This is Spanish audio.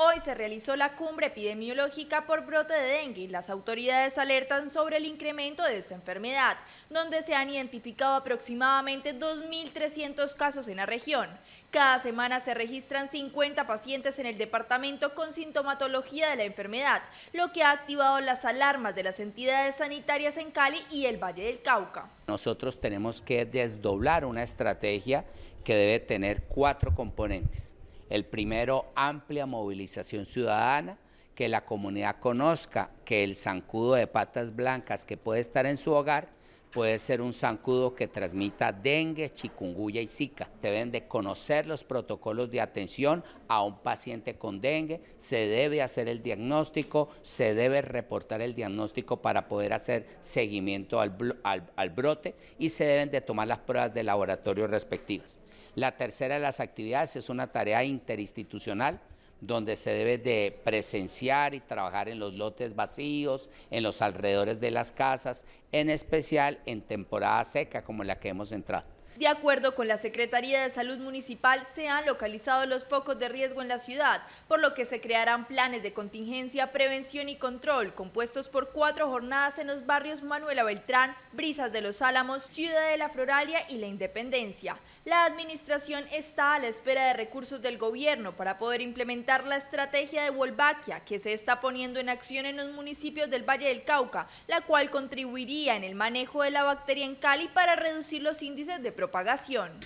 Hoy se realizó la cumbre epidemiológica por brote de dengue y las autoridades alertan sobre el incremento de esta enfermedad, donde se han identificado aproximadamente 2.300 casos en la región. Cada semana se registran 50 pacientes en el departamento con sintomatología de la enfermedad, lo que ha activado las alarmas de las entidades sanitarias en Cali y el Valle del Cauca. Nosotros tenemos que desdoblar una estrategia que debe tener cuatro componentes el primero, amplia movilización ciudadana, que la comunidad conozca que el zancudo de patas blancas que puede estar en su hogar puede ser un zancudo que transmita dengue, chikungunya y zika. Deben de conocer los protocolos de atención a un paciente con dengue, se debe hacer el diagnóstico, se debe reportar el diagnóstico para poder hacer seguimiento al, al brote y se deben de tomar las pruebas de laboratorio respectivas. La tercera de las actividades es una tarea interinstitucional donde se debe de presenciar y trabajar en los lotes vacíos, en los alrededores de las casas, en especial en temporada seca como la que hemos entrado. De acuerdo con la Secretaría de Salud Municipal, se han localizado los focos de riesgo en la ciudad, por lo que se crearán planes de contingencia, prevención y control, compuestos por cuatro jornadas en los barrios Manuela Beltrán, Brisas de los Álamos, Ciudad de la Floralia y La Independencia. La administración está a la espera de recursos del gobierno para poder implementar la estrategia de Wolbachia, que se está poniendo en acción en los municipios del Valle del Cauca, la cual contribuiría en el manejo de la bacteria en Cali para reducir los índices de propagación